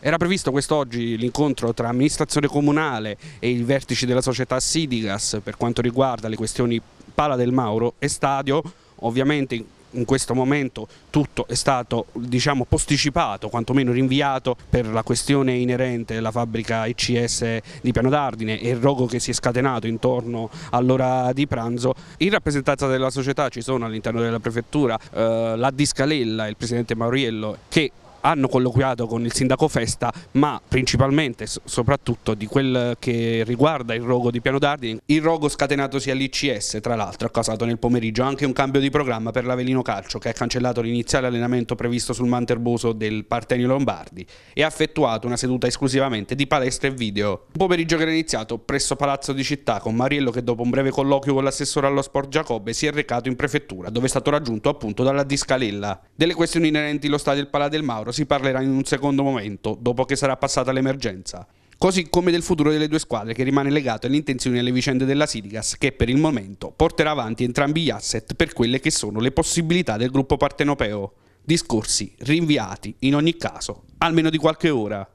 Era previsto quest'oggi l'incontro tra amministrazione comunale e i vertici della società Sidigas per quanto riguarda le questioni Pala del Mauro e stadio, ovviamente in questo momento tutto è stato diciamo, posticipato, quantomeno rinviato per la questione inerente alla fabbrica ICS di Piano d'Ardine e il rogo che si è scatenato intorno all'ora di pranzo. In rappresentanza della società ci sono all'interno della prefettura eh, la Discalella e il presidente Mauriello che hanno colloquiato con il sindaco Festa ma principalmente e soprattutto di quel che riguarda il rogo di Piano Dardini. il rogo scatenatosi all'ICS tra l'altro ha causato nel pomeriggio anche un cambio di programma per l'Avelino Calcio che ha cancellato l'iniziale allenamento previsto sul Manterboso del Partenio Lombardi e ha effettuato una seduta esclusivamente di palestra e video. Un pomeriggio che era iniziato presso Palazzo di Città con Mariello che dopo un breve colloquio con l'assessore allo sport Giacobbe si è recato in prefettura dove è stato raggiunto appunto dalla Discalella. Delle questioni inerenti allo stadio del Palà del Mauro si parlerà in un secondo momento, dopo che sarà passata l'emergenza. Così come del futuro delle due squadre che rimane legato alle intenzioni e alle vicende della Sirigas che per il momento porterà avanti entrambi gli asset per quelle che sono le possibilità del gruppo partenopeo. Discorsi rinviati in ogni caso, almeno di qualche ora.